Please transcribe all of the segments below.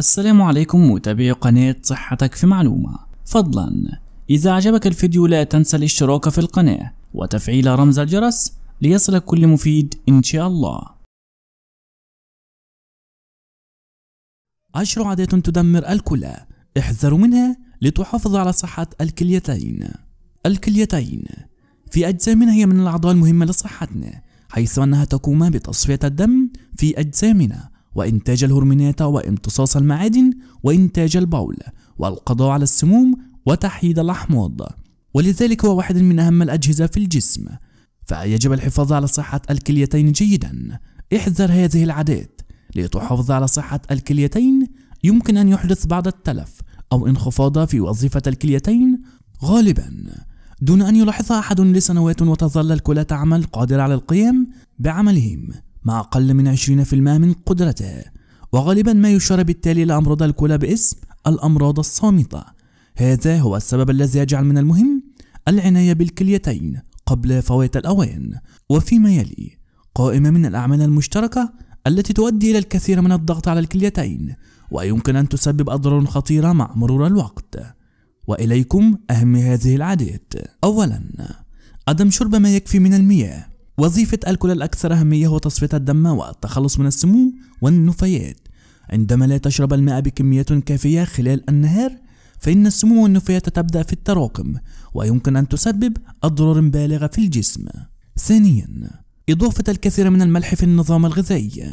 السلام عليكم متابعي قناة صحتك في معلومة فضلا إذا أعجبك الفيديو لا تنسى الاشتراك في القناة وتفعيل رمز الجرس ليصلك كل مفيد إن شاء الله عشر عادات تدمر الكلى احذروا منها لتحافظ على صحة الكليتين الكليتين في أجسامنا هي من الأعضاء المهمة لصحتنا حيث أنها تقوم بتصفية الدم في أجسامنا وإنتاج الهرمونات وامتصاص المعادن وإنتاج البول والقضاء على السموم وتحييد الأحماض ولذلك هو واحد من أهم الأجهزة في الجسم فيجب الحفاظ على صحة الكليتين جيدا احذر هذه العادات لتحافظ على صحة الكليتين يمكن أن يحدث بعض التلف أو انخفاض في وظيفة الكليتين غالبا دون أن يلاحظها أحد لسنوات وتظل الكلى تعمل قادرة على القيام بعملهم مع أقل من 20% من قدرته وغالبا ما يشار بالتالي لأمراض الكلى باسم الأمراض الصامتة هذا هو السبب الذي يجعل من المهم العناية بالكليتين قبل فوات الأوان وفيما يلي قائمة من الأعمال المشتركة التي تؤدي إلى الكثير من الضغط على الكليتين ويمكن أن تسبب أضرار خطيرة مع مرور الوقت وإليكم أهم هذه العادات أولا عدم شرب ما يكفي من المياه وظيفة الكلى الأكثر أهمية هو تصفية الدم والتخلص من السموم والنفايات عندما لا تشرب الماء بكمية كافية خلال النهار فإن السموم والنفايات تبدأ في التراكم ويمكن أن تسبب أضرار بالغة في الجسم ثانيا إضافة الكثير من الملح في النظام الغذائي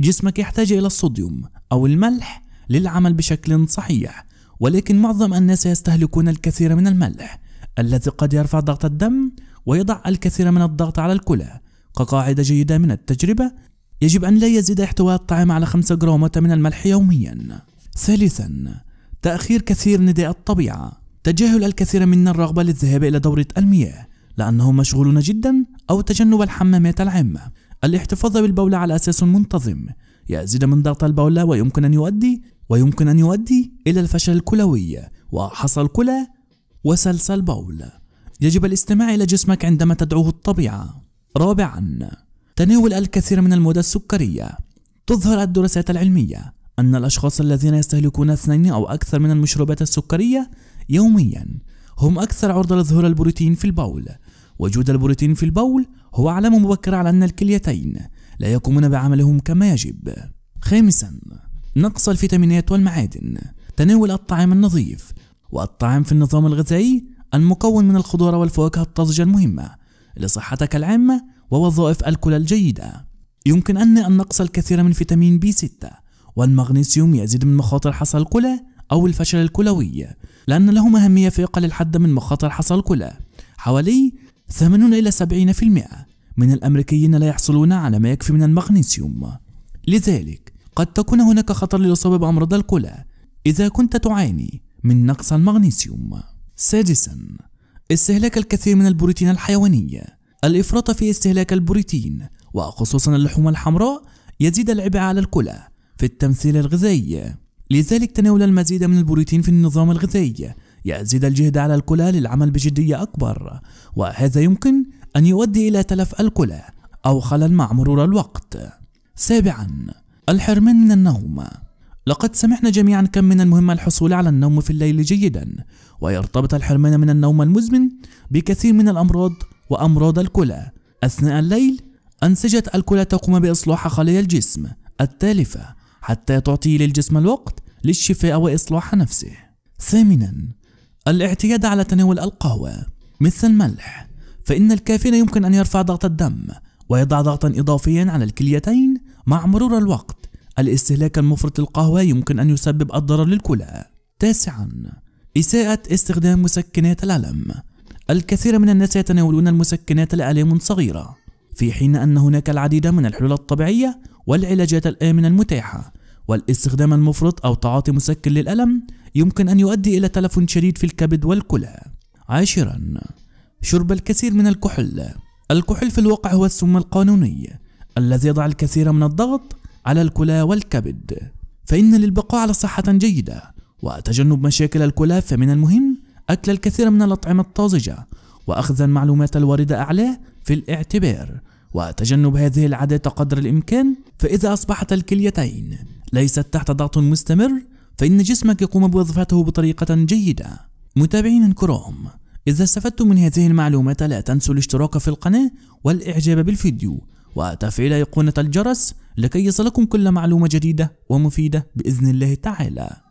جسمك يحتاج إلى الصوديوم أو الملح للعمل بشكل صحيح ولكن معظم الناس يستهلكون الكثير من الملح الذي قد يرفع ضغط الدم ويضع الكثير من الضغط على الكلى كقاعدة جيدة من التجربة يجب أن لا يزيد احتواء الطعام على 5 جرامات من الملح يوميا ثالثا تأخير كثير نداء الطبيعة تجاهل الكثير منا الرغبة للذهاب إلى دورة المياه لأنهم مشغولون جدا أو تجنب الحمامات العامة الاحتفاظ بالبولة على أساس منتظم يزيد من ضغط البولة ويمكن أن يؤدي ويمكن أن يؤدي إلى الفشل الكلوي وحصى الكلى وسلسل البول يجب الاستماع إلى جسمك عندما تدعوه الطبيعة رابعا تناول الكثير من المواد السكرية تظهر الدراسات العلمية أن الأشخاص الذين يستهلكون اثنين أو أكثر من المشروبات السكرية يوميا هم أكثر عرضة لظهور البروتين في البول وجود البروتين في البول هو علامة مبكرة على أن الكليتين لا يقومون بعملهم كما يجب خامسا نقص الفيتامينات والمعادن تناول الطعام النظيف والطعام في النظام الغذائي المكون من الخضار والفواكه الطازجة المهمة لصحتك العامة ووظائف الكلى الجيدة يمكن أن النقص الكثير من فيتامين بي 6 والمغنيسيوم يزيد من مخاطر حصى الكلى أو الفشل الكلوي لأن لهم أهمية في أقل الحد من مخاطر حصى الكلى حوالي 80 إلى 70% من الأمريكيين لا يحصلون على ما يكفي من المغنيسيوم لذلك قد تكون هناك خطر للإصابة بأمراض الكلى إذا كنت تعاني من نقص المغنيسيوم سادسا استهلاك الكثير من البروتين الحيواني الإفراط في استهلاك البروتين وخصوصا اللحوم الحمراء يزيد العبء على الكلى في التمثيل الغذائي لذلك تناول المزيد من البروتين في النظام الغذائي يزيد الجهد على الكلى للعمل بجدية أكبر وهذا يمكن أن يؤدي إلى تلف الكلى أو خلل مع مرور الوقت سابعا الحرمان من النوم لقد سمعنا جميعا كم من المهم الحصول على النوم في الليل جيدا ويرتبط الحرمان من النوم المزمن بكثير من الأمراض وأمراض الكلى أثناء الليل أنسجة الكلى تقوم بإصلاح خلايا الجسم التالفة حتى تعطي للجسم الوقت للشفاء وإصلاح نفسه ثامنا الاعتياد على تناول القهوة مثل الملح فإن الكافيين يمكن أن يرفع ضغط الدم ويضع ضغطا إضافيا على الكليتين مع مرور الوقت الاستهلاك المفرط للقهوة يمكن أن يسبب الضرر للكلى. تاسعاً: إساءة استخدام مسكنات الألم. الكثير من الناس يتناولون المسكنات لآلام صغيرة، في حين أن هناك العديد من الحلول الطبيعية والعلاجات الآمنة المتاحة، والاستخدام المفرط أو تعاطي مسكن للألم يمكن أن يؤدي إلى تلف شديد في الكبد والكلى. عاشراً: شرب الكثير من الكحول. الكحول في الواقع هو السم القانوني الذي يضع الكثير من الضغط على الكلى والكبد فإن للبقاء على صحة جيدة وتجنب مشاكل الكلى فمن المهم أكل الكثير من الأطعمة الطازجة وأخذ المعلومات الواردة أعلاه في الاعتبار وتجنب هذه العادات قدر الإمكان فإذا أصبحت الكليتين ليست تحت ضغط مستمر فإن جسمك يقوم بوظيفته بطريقة جيدة متابعين الكرام إذا استفدتم من هذه المعلومات لا تنسوا الاشتراك في القناة والإعجاب بالفيديو وتفعيل أيقونة الجرس لكي يصلكم كل معلومة جديدة ومفيدة بإذن الله تعالى